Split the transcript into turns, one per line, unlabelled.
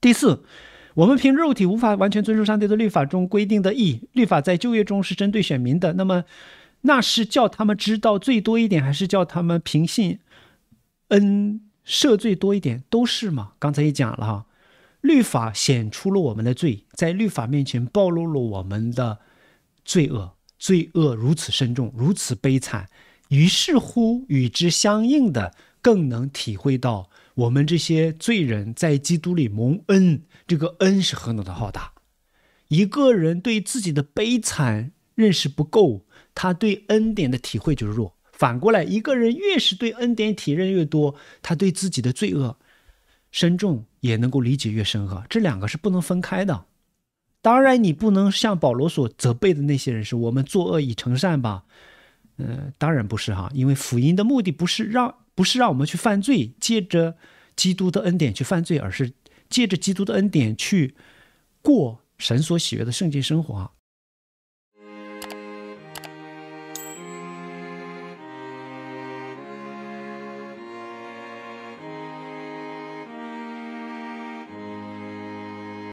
第四，我们凭肉体无法完全遵守上帝的律法中规定的义。律法在就业中是针对选民的，那么，那是叫他们知道最多一点，还是叫他们凭信恩赦罪多一点？都是嘛。刚才也讲了哈，律法显出了我们的罪，在律法面前暴露了我们的罪恶，罪恶如此深重，如此悲惨，于是乎与之相应的。更能体会到我们这些罪人在基督里蒙恩，这个恩是何等的浩大。一个人对自己的悲惨认识不够，他对恩典的体会就弱。反过来，一个人越是对恩典体认越多，他对自己的罪恶深重也能够理解越深刻。这两个是不能分开的。当然，你不能像保罗所责备的那些人是我们作恶以成善”吧。呃，当然不是哈，因为福音的目的不是让不是让我们去犯罪，借着基督的恩典去犯罪，而是借着基督的恩典去过神所喜悦的圣洁生活啊。